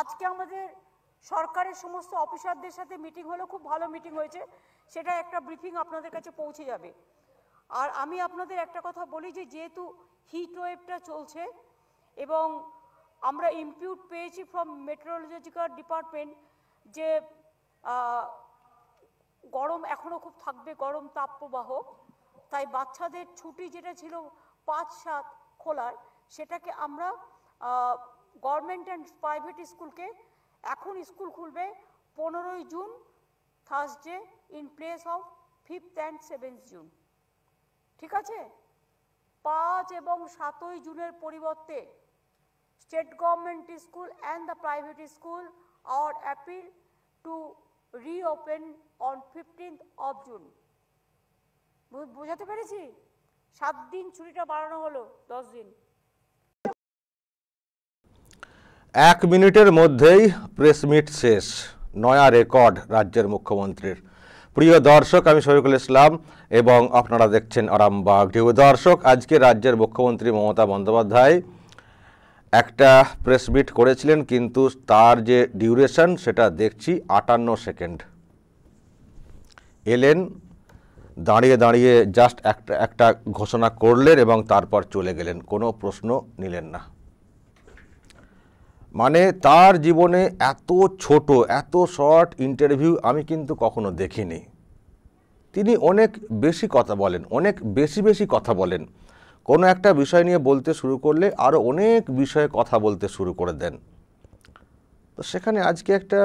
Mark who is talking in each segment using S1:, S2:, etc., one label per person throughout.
S1: আজকে আমাদের সরকারের সমস্ত অফিসারদের সাথে মিটিং হলো খুব ভালো মিটিং হয়েছে সেটা একটা ব্রিফিং আপনাদের কাছে পৌঁছে যাবে আর আমি আপনাদের একটা কথা বলি যে যেহেতু হিট ওয়েভটা চলছে এবং আমরা ইম্পিউট পেয়েছি ফ্রম মেট্রোলজিক্যাল ডিপার্টমেন্ট যে গরম এখনও খুব থাকবে গরম তাপপ্রবাহ তাই বাচ্চাদের ছুটি যেটা ছিল পাঁচ সাত খোলার সেটাকে আমরা গভর্নমেন্ট অ্যান্ড প্রাইভেট স্কুলকে এখন স্কুল খুলবে পনেরোই June Thursday in place of fifth and seventh June ঠিক আছে পাঁচ এবং সাতই জুনের পরিবর্তে state government school and the private school are appeal to reopen on fifteenth of June বুঝাতে পেরেছি সাত দিন ছুটিটা বাড়ানো হলো দশ দিন
S2: এক মিনিটের মধ্যেই প্রেস মিট শেষ নয়া রেকর্ড রাজ্যের মুখ্যমন্ত্রীর প্রিয় দর্শক আমি শফিকুল ইসলাম এবং আপনারা দেখছেন আরামবাগ প্রিয় দর্শক আজকে রাজ্যের মুখ্যমন্ত্রী মমতা বন্দ্যোপাধ্যায় একটা প্রেস মিট করেছিলেন কিন্তু তার যে ডিউরেশন সেটা দেখছি আটান্ন সেকেন্ড এলেন দাঁড়িয়ে দাঁড়িয়ে জাস্ট একটা একটা ঘোষণা করলেন এবং তারপর চলে গেলেন কোনো প্রশ্ন নিলেন না মানে তার জীবনে এত ছোট এত শর্ট ইন্টারভিউ আমি কিন্তু কখনো দেখিনি তিনি অনেক বেশি কথা বলেন অনেক বেশি বেশি কথা বলেন কোনো একটা বিষয় নিয়ে বলতে শুরু করলে আরও অনেক বিষয়ে কথা বলতে শুরু করে দেন তো সেখানে আজকে একটা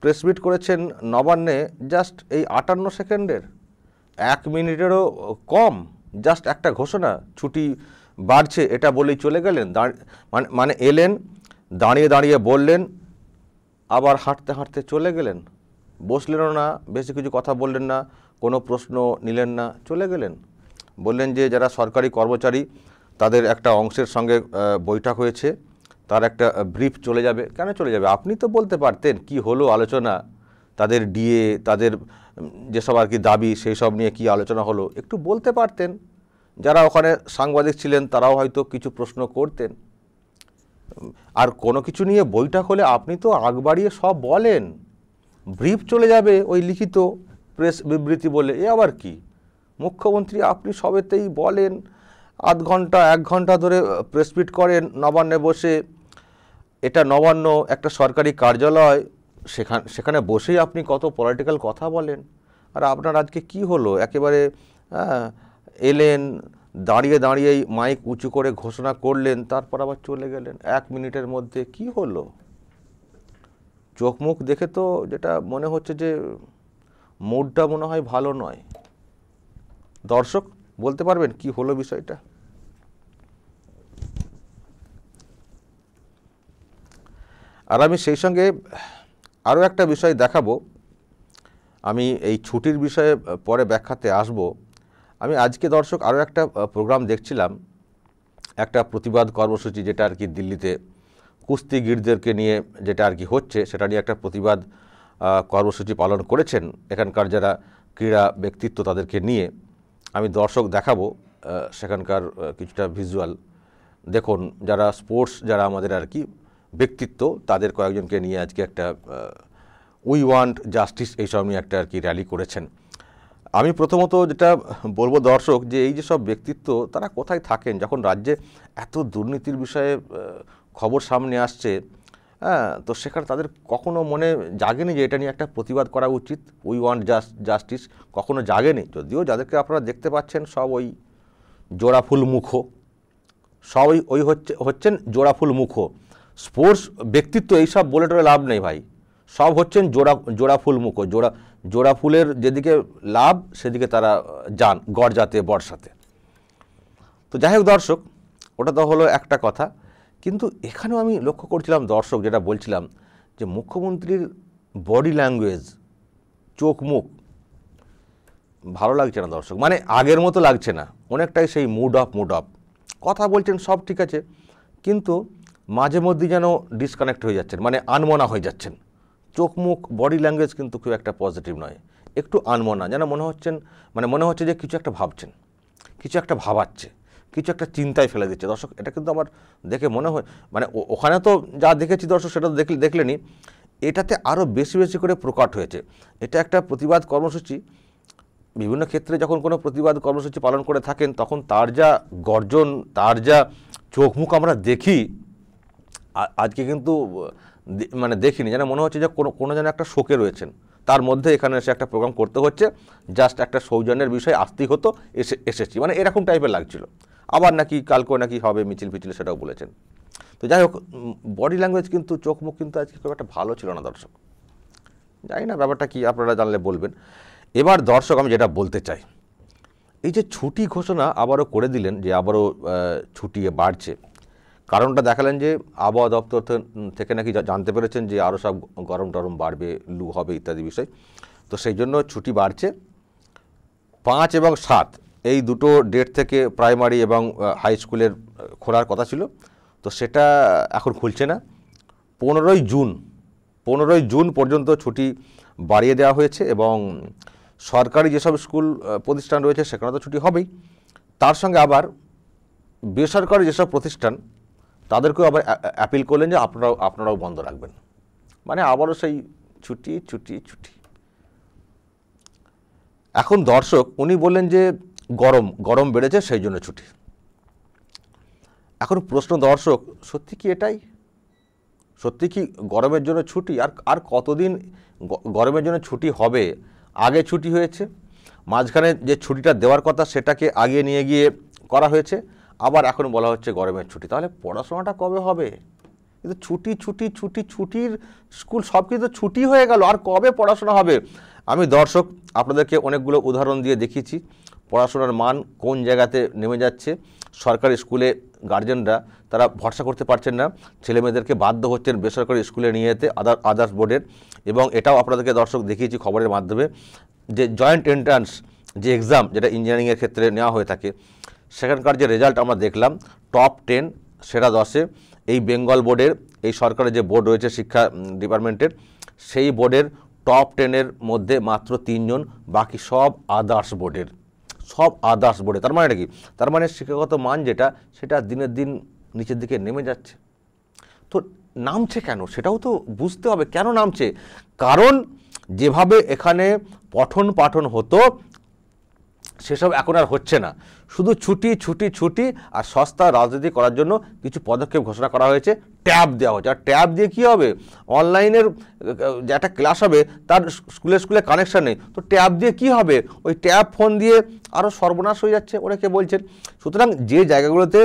S2: প্রেস মিট করেছেন নবান্নে জাস্ট এই আটান্ন সেকেন্ডের এক মিনিটেরও কম জাস্ট একটা ঘোষণা ছুটি বাড়ছে এটা বলেই চলে গেলেন মানে, মানে এলেন দাঁড়িয়ে দাঁড়িয়ে বললেন আবার হাঁটতে হাঁটতে চলে গেলেন বসলেনও না বেশি কিছু কথা বললেন না কোনো প্রশ্ন নিলেন না চলে গেলেন বললেন যে যারা সরকারি কর্মচারী তাদের একটা অংশের সঙ্গে বৈঠক হয়েছে তার একটা ব্রিফ চলে যাবে কেন চলে যাবে আপনি তো বলতে পারতেন কি হলো আলোচনা তাদের ডিএ তাদের যেসব আর কি দাবি সেই সব নিয়ে কি আলোচনা হলো একটু বলতে পারতেন যারা ওখানে সাংবাদিক ছিলেন তারাও হয়তো কিছু প্রশ্ন করতেন আর কোনো কিছু নিয়ে বইটা হলে আপনি তো আগ বাড়িয়ে সব বলেন ব্রিফ চলে যাবে ওই লিখিত প্রেস বিবৃতি বলে এ আবার কি মুখ্যমন্ত্রী আপনি সবেতেই বলেন আধ ঘন্টা এক ঘন্টা ধরে মিট করেন নবান্নে বসে এটা নবান্ন একটা সরকারি কার্যালয় সেখান সেখানে বসেই আপনি কত পলিটিক্যাল কথা বলেন আর আপনার আজকে কি হলো একেবারে এলেন দাঁড়িয়ে দাঁড়িয়েই মাইক উঁচু করে ঘোষণা করলেন তারপর আবার চলে গেলেন এক মিনিটের মধ্যে কি হলো চোখ মুখ দেখে তো যেটা মনে হচ্ছে যে মুডটা মনে হয় ভালো নয় দর্শক বলতে পারবেন কি হলো বিষয়টা আর আমি সেই সঙ্গে আরও একটা বিষয় দেখাবো আমি এই ছুটির বিষয়ে পরে ব্যাখ্যাতে আসবো আমি আজকে দর্শক আরও একটা প্রোগ্রাম দেখছিলাম একটা প্রতিবাদ কর্মসূচি যেটা আর কি দিল্লিতে কুস্তিগিরদেরকে নিয়ে যেটা আর কি হচ্ছে সেটা নিয়ে একটা প্রতিবাদ কর্মসূচি পালন করেছেন এখানকার যারা ক্রীড়া ব্যক্তিত্ব তাদেরকে নিয়ে আমি দর্শক দেখাবো সেখানকার কিছুটা ভিজুয়াল দেখুন যারা স্পোর্টস যারা আমাদের আর কি ব্যক্তিত্ব তাদের কয়েকজনকে নিয়ে আজকে একটা উই ওয়ান্ট জাস্টিস এইসব নিয়ে একটা আর কি র্যালি করেছেন আমি প্রথমত যেটা বলবো দর্শক যে এই যে সব ব্যক্তিত্ব তারা কোথায় থাকেন যখন রাজ্যে এত দুর্নীতির বিষয়ে খবর সামনে আসছে হ্যাঁ তো সেখানে তাদের কখনো মনে জাগেনি যে এটা নিয়ে একটা প্রতিবাদ করা উচিত উই ওয়ান্ট জাস্টিস কখনো জাগেনি যদিও যাদেরকে আপনারা দেখতে পাচ্ছেন সব ওই জোড়াফুল মুখো সব ওই ওই হচ্ছে হচ্ছেন জোড়াফুল মুখো স্পোর্টস ব্যক্তিত্ব এইসব বলে টোলে লাভ নেই ভাই সব হচ্ছেন জোড়া জোড়াফুল মুখো জোড়া জোড়া ফুলের যেদিকে লাভ সেদিকে তারা যান গরজাতে বর্ষাতে তো যাই হোক দর্শক ওটা তো হলো একটা কথা কিন্তু এখানেও আমি লক্ষ্য করছিলাম দর্শক যেটা বলছিলাম যে মুখ্যমন্ত্রীর বডি ল্যাঙ্গুয়েজ চোখ মুখ ভালো লাগছে না দর্শক মানে আগের মতো লাগছে না অনেকটাই সেই মুড অফ মুড অফ কথা বলছেন সব ঠিক আছে কিন্তু মাঝে মধ্যে যেন ডিসকানেক্ট হয়ে যাচ্ছেন মানে আনমনা হয়ে যাচ্ছেন চোখ মুখ বডি ল্যাঙ্গুয়েজ কিন্তু খুব একটা পজিটিভ নয় একটু আনমনা যেন মনে হচ্ছেন মানে মনে হচ্ছে যে কিছু একটা ভাবছেন কিছু একটা ভাবাচ্ছে কিছু একটা চিন্তায় ফেলে দিচ্ছে দর্শক এটা কিন্তু আমার দেখে মনে হয় মানে ওখানে তো যা দেখেছি দর্শক সেটা তো দেখলে দেখলেনি এটাতে আরও বেশি বেশি করে প্রকাট হয়েছে এটা একটা প্রতিবাদ কর্মসূচি বিভিন্ন ক্ষেত্রে যখন কোনো প্রতিবাদ কর্মসূচি পালন করে থাকেন তখন তার যা গর্জন তার যা চোখ মুখ আমরা দেখি আজকে কিন্তু মানে দেখিনি যেন মনে হচ্ছে যে কোনো কোনো যেন একটা শোকে রয়েছেন তার মধ্যে এখানে এসে একটা প্রোগ্রাম করতে হচ্ছে জাস্ট একটা সৌজন্যের বিষয় আসতেই হতো এসে এসেছি মানে এরকম টাইপের লাগছিল আবার নাকি কালকেও নাকি হবে মিছিল ফিছিল সেটাও বলেছেন তো যাই হোক বডি ল্যাঙ্গুয়েজ কিন্তু চোখ মুখ কিন্তু আজকে খুব একটা ভালো ছিল না দর্শক জানি না ব্যাপারটা কি আপনারা জানলে বলবেন এবার দর্শক আমি যেটা বলতে চাই এই যে ছুটি ঘোষণা আবারও করে দিলেন যে আবারও ছুটি বাড়ছে কারণটা দেখালেন যে আবহাওয়া দপ্তর থেকে নাকি জানতে পেরেছেন যে আরও সব গরম টরম বাড়বে লু হবে ইত্যাদি বিষয় তো সেই জন্য ছুটি বাড়ছে পাঁচ এবং সাত এই দুটো ডেট থেকে প্রাইমারি এবং হাই স্কুলের খোলার কথা ছিল তো সেটা এখন খুলছে না পনেরোই জুন পনেরোই জুন পর্যন্ত ছুটি বাড়িয়ে দেওয়া হয়েছে এবং সরকারি যেসব স্কুল প্রতিষ্ঠান রয়েছে সেখানে তো ছুটি হবেই তার সঙ্গে আবার বেসরকারি যেসব প্রতিষ্ঠান তাদেরকেও আবার অ্যাপিল করলেন যে আপনারাও আপনারাও বন্ধ রাখবেন মানে আবারও সেই ছুটি ছুটি ছুটি এখন দর্শক উনি বললেন যে গরম গরম বেড়েছে সেই জন্য ছুটি এখন প্রশ্ন দর্শক সত্যি কি এটাই সত্যি কি গরমের জন্য ছুটি আর আর কতদিন গরমের জন্য ছুটি হবে আগে ছুটি হয়েছে মাঝখানে যে ছুটিটা দেওয়ার কথা সেটাকে আগিয়ে নিয়ে গিয়ে করা হয়েছে আবার এখন বলা হচ্ছে গরমের ছুটি তাহলে পড়াশোনাটা কবে হবে কিন্তু ছুটি ছুটি ছুটি ছুটির স্কুল সব কিছু ছুটি হয়ে গেল আর কবে পড়াশোনা হবে আমি দর্শক আপনাদেরকে অনেকগুলো উদাহরণ দিয়ে দেখিয়েছি পড়াশোনার মান কোন জায়গাতে নেমে যাচ্ছে সরকারি স্কুলে গার্জেনরা তারা ভরসা করতে পারছেন না ছেলেমেয়েদেরকে বাধ্য হচ্ছেন বেসরকারি স্কুলে নিয়ে যেতে আদার আদার্স বোর্ডের এবং এটাও আপনাদেরকে দর্শক দেখিয়েছি খবরের মাধ্যমে যে জয়েন্ট এন্ট্রান্স যে এক্সাম যেটা ইঞ্জিনিয়ারিংয়ের ক্ষেত্রে নেওয়া হয়ে থাকে সেখানকার যে রেজাল্ট আমরা দেখলাম টপ টেন সেরা দশে এই বেঙ্গল বোর্ডের এই সরকারের যে বোর্ড রয়েছে শিক্ষা ডিপার্টমেন্টের সেই বোর্ডের টপ টেনের মধ্যে মাত্র তিনজন বাকি সব আদার্স বোর্ডের সব আদার্স বোর্ডে তার মানে কি তার মানে শিক্ষাগত মান যেটা সেটা দিনের দিন নিচের দিকে নেমে যাচ্ছে তো নামছে কেন সেটাও তো বুঝতে হবে কেন নামছে কারণ যেভাবে এখানে পঠন পাঠন হতো সেসব এখন আর হচ্ছে না শুধু ছুটি ছুটি ছুটি আর সস্তা রাজনীতি করার জন্য কিছু পদক্ষেপ ঘোষণা করা হয়েছে ট্যাব দেওয়া হচ্ছে আর ট্যাব দিয়ে কী হবে অনলাইনের যে একটা ক্লাস হবে তার স্কুলে স্কুলে কানেকশান নেই তো ট্যাব দিয়ে কি হবে ওই ট্যাব ফোন দিয়ে আরও সর্বনাশ হয়ে যাচ্ছে ওরা কে বলছেন সুতরাং যে জায়গাগুলোতে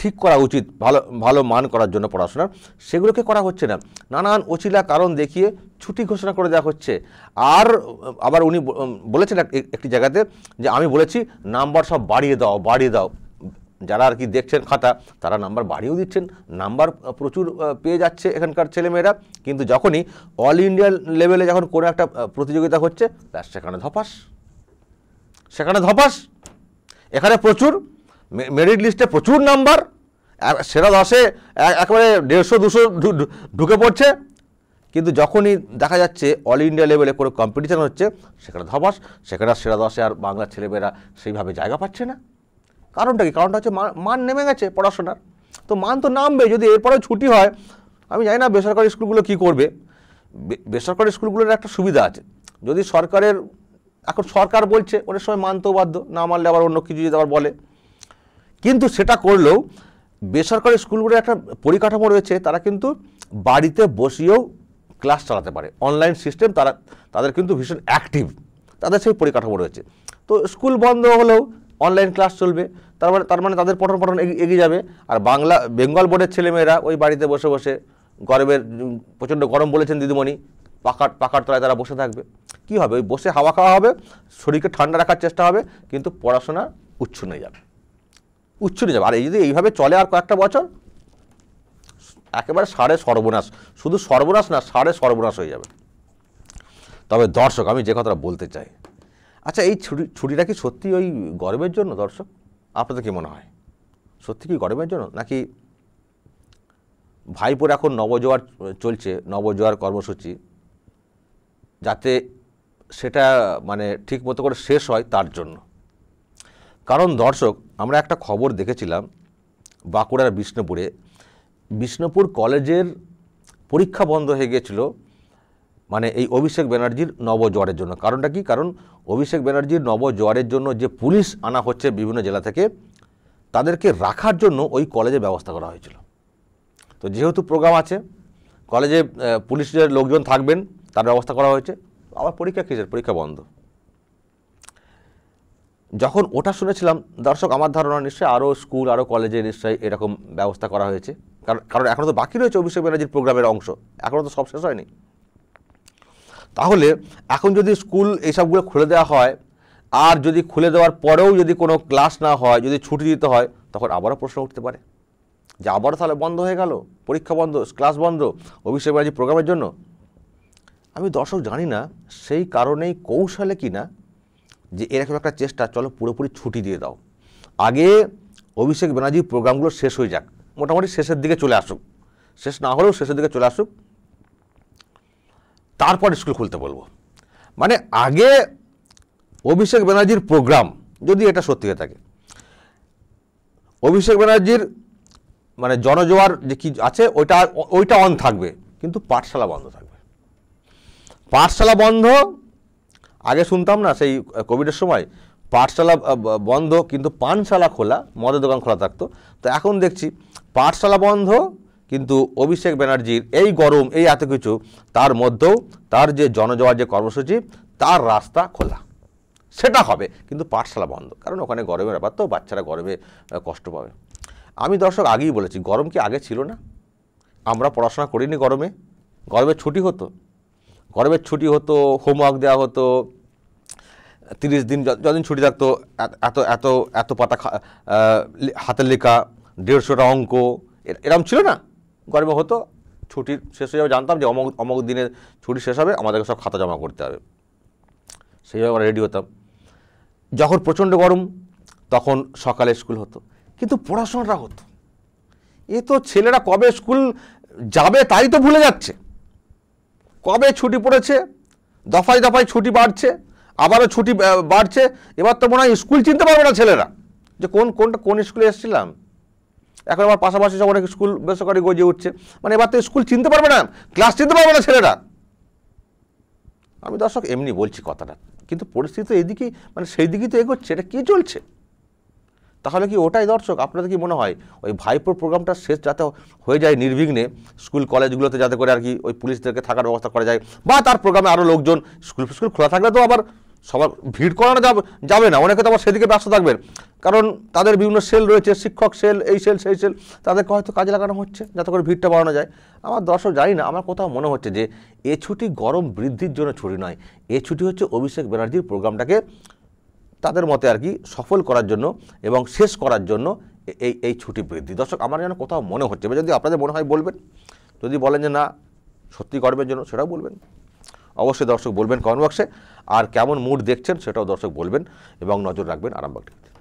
S2: ঠিক করা উচিত ভালো ভালো মান করার জন্য পড়াশোনা সেগুলোকে করা হচ্ছে না নানান অচিলা কারণ দেখিয়ে ছুটি ঘোষণা করে দেওয়া হচ্ছে আর আবার উনি বলেছেন একটি জায়গাতে যে আমি বলেছি নাম্বার সব বাড়িয়ে দাও বাড়িয়ে দাও যারা আর কি দেখছেন খাতা তারা নাম্বার বাড়িয়েও দিচ্ছেন নাম্বার প্রচুর পেয়ে যাচ্ছে এখানকার ছেলেমেয়েরা কিন্তু যখনই অল ইন্ডিয়ান লেভেলে যখন কোনো একটা প্রতিযোগিতা হচ্ছে সেখানে ধপাস সেখানে ধপাস এখানে প্রচুর মেরিট লিস্টে প্রচুর নাম্বার সেরা দশে একেবারে দেড়শো দুশো ঢুকে পড়ছে কিন্তু যখনই দেখা যাচ্ছে অল ইন্ডিয়া লেভেলে কোনো কম্পিটিশান হচ্ছে সেখানে ধবাস সেখানে সেরা দশে আর বাংলার ছেলেমেয়েরা সেইভাবে জায়গা পাচ্ছে না কারণটা কি কারণটা হচ্ছে মান নেমে গেছে পড়াশোনার তো মান তো নামবে যদি এরপরেও ছুটি হয় আমি জানি না বেসরকারি স্কুলগুলো কি করবে বেসরকারি স্কুলগুলোর একটা সুবিধা আছে যদি সরকারের এখন সরকার বলছে অনেক সময় মানতেও বাধ্য না মানলে আবার অন্য কিছু যদি আবার বলে কিন্তু সেটা করলেও বেসরকারি স্কুলগুলোর একটা পরিকাঠামো রয়েছে তারা কিন্তু বাড়িতে বসিয়েও ক্লাস চালাতে পারে অনলাইন সিস্টেম তারা তাদের কিন্তু ভীষণ অ্যাক্টিভ তাদের সেই পরিকাঠামো রয়েছে তো স্কুল বন্ধ হলেও অনলাইন ক্লাস চলবে তার মানে তার মানে তাদের পঠন পঠন এগিয়ে যাবে আর বাংলা বেঙ্গল বোর্ডের ছেলেমেয়েরা ওই বাড়িতে বসে বসে গরমের প্রচণ্ড গরম বলেছেন দিদিমণি পাকার পাকার তলায় তারা বসে থাকবে কি হবে ওই বসে হাওয়া খাওয়া হবে শরীরকে ঠান্ডা রাখার চেষ্টা হবে কিন্তু পড়াশোনা উচ্ছন্নে যাবে উচ্ছুড়ে যাবে আর এই যদি এইভাবে চলে আর কয়েকটা বছর একেবারে সাড়ে সর্বনাশ শুধু সর্বনাশ না সাড়ে সর্বনাশ হয়ে যাবে তবে দর্শক আমি যে কথাটা বলতে চাই আচ্ছা এই ছুটি ছুটিটা কি সত্যি ওই গর্বের জন্য দর্শক আপনাদের কি মনে হয় সত্যি কি গর্বের জন্য নাকি ভাইপোর এখন নবজোয়ার চলছে নবজোয়ার কর্মসূচি যাতে সেটা মানে ঠিক মতো করে শেষ হয় তার জন্য কারণ দর্শক আমরা একটা খবর দেখেছিলাম বাঁকুড়ার বিষ্ণুপুরে বিষ্ণুপুর কলেজের পরীক্ষা বন্ধ হয়ে গিয়েছিল মানে এই অভিষেক ব্যানার্জির নবজ্বরের জন্য কারণটা কি কারণ অভিষেক ব্যানার্জির নবজ্বরের জন্য যে পুলিশ আনা হচ্ছে বিভিন্ন জেলা থেকে তাদেরকে রাখার জন্য ওই কলেজে ব্যবস্থা করা হয়েছিল তো যেহেতু প্রোগ্রাম আছে কলেজে পুলিশের লোকজন থাকবেন তার ব্যবস্থা করা হয়েছে আবার পরীক্ষা কিসের পরীক্ষা বন্ধ যখন ওটা শুনেছিলাম দর্শক আমার ধারণা নিশ্চয়ই আরও স্কুল আরও কলেজে নিশ্চয়ই এরকম ব্যবস্থা করা হয়েছে কারণ কারণ এখনও তো বাকি রয়েছে অভিষেক ব্যানার্জির প্রোগ্রামের অংশ এখনও তো সব শেষ হয়নি তাহলে এখন যদি স্কুল এইসবগুলো খুলে দেওয়া হয় আর যদি খুলে দেওয়ার পরেও যদি কোনো ক্লাস না হয় যদি ছুটি দিতে হয় তখন আবারও প্রশ্ন উঠতে পারে যে আবারও তাহলে বন্ধ হয়ে গেল পরীক্ষা বন্ধ ক্লাস বন্ধ অভিষেক ব্যানার্জির প্রোগ্রামের জন্য আমি দর্শক জানি না সেই কারণেই কৌশলে কিনা যে এরকম একটা চেষ্টা চলো পুরোপুরি ছুটি দিয়ে দাও আগে অভিষেক ব্যানার্জির প্রোগ্রামগুলো শেষ হয়ে যাক মোটামুটি শেষের দিকে চলে আসুক শেষ না হলেও শেষের দিকে চলে আসুক তারপর স্কুল খুলতে বলবো মানে আগে অভিষেক ব্যানার্জির প্রোগ্রাম যদি এটা সত্যি হয়ে থাকে অভিষেক ব্যানার্জির মানে জনজোয়ার যে কি আছে ওইটা ওইটা অন থাকবে কিন্তু পাঠশালা বন্ধ থাকবে পাঠশালা বন্ধ আগে শুনতাম না সেই কোভিডের সময় পাঠশালা বন্ধ কিন্তু পানশালা খোলা মদের দোকান খোলা থাকতো তো এখন দেখছি পাঠশালা বন্ধ কিন্তু অভিষেক ব্যানার্জির এই গরম এই এত কিছু তার মধ্যেও তার যে জনজওয়ার যে কর্মসূচি তার রাস্তা খোলা সেটা হবে কিন্তু পাঠশালা বন্ধ কারণ ওখানে গরমের ব্যাপার তো বাচ্চারা গরমে কষ্ট পাবে আমি দর্শক আগেই বলেছি গরম কি আগে ছিল না আমরা পড়াশোনা করিনি গরমে গরমে ছুটি হতো গরমের ছুটি হতো হোমওয়ার্ক দেওয়া হতো তিরিশ দিন যতদিন ছুটি থাকতো এত এত এত পাতা হাতের লেখা দেড়শোটা অঙ্ক এরম ছিল না গরমে হতো ছুটির শেষ হয়ে যাবে জানতাম যে অমুক অমুক দিনের ছুটি শেষ হবে আমাদেরকে সব খাতা জমা করতে হবে সেইভাবে আমরা রেডি হতাম যখন প্রচণ্ড গরম তখন সকালে স্কুল হতো কিন্তু পড়াশোনাটা হতো এ তো ছেলেরা কবে স্কুল যাবে তাই তো ভুলে যাচ্ছে কবে ছুটি পড়েছে দফায় দফায় ছুটি বাড়ছে আবারও ছুটি বাড়ছে এবার তো মনে হয় স্কুল চিনতে পারবে না ছেলেরা যে কোন কোনটা কোন স্কুলে এসেছিলাম এখন আমার পাশাপাশি সব অনেক স্কুল বেসরকারি গজিয়ে উঠছে মানে এবার তো স্কুল চিনতে পারবে না ক্লাস চিনতে পারবে না ছেলেরা আমি দর্শক এমনি বলছি কথাটা কিন্তু পরিস্থিতি এদিকেই মানে সেই দিকেই তো এগোচ্ছে এটা কী চলছে তাহলে কি ওটাই দর্শক আপনাদের কি মনে হয় ওই ভাইপোর প্রোগ্রামটা শেষ যাতে হয়ে যায় নির্বিঘ্নে স্কুল কলেজগুলোতে যাতে করে আর কি ওই পুলিশদেরকে থাকার ব্যবস্থা করা যায় বা তার প্রোগ্রামে আরও লোকজন স্কুল স্কুল খোলা থাকলে তো আবার সবার ভিড় করানো যাবে না অনেকে তো আবার সেদিকে ব্যস্ত থাকবেন কারণ তাদের বিভিন্ন সেল রয়েছে শিক্ষক সেল এই সেল সেই সেল তাদেরকে হয়তো কাজে লাগানো হচ্ছে যাতে করে ভিড়টা বাড়ানো যায় আমার দর্শক জানি না আমার কোথাও মনে হচ্ছে যে এ ছুটি গরম বৃদ্ধির জন্য ছুটি নয় এ ছুটি হচ্ছে অভিষেক ব্যানার্জির প্রোগ্রামটাকে তাদের মতে আর কি সফল করার জন্য এবং শেষ করার জন্য এই এই ছুটি বৃদ্ধি দর্শক আমার যেন কোথাও মনে হচ্ছে এবার যদি আপনাদের মনে হয় বলবেন যদি বলেন যে না সত্যি গর্বের জন্য সেটাও বলবেন অবশ্যই দর্শক বলবেন কমেন্ট বক্সে আর কেমন মুড দেখছেন সেটাও দর্শক বলবেন এবং নজর রাখবেন আরামবাগ টিভিতে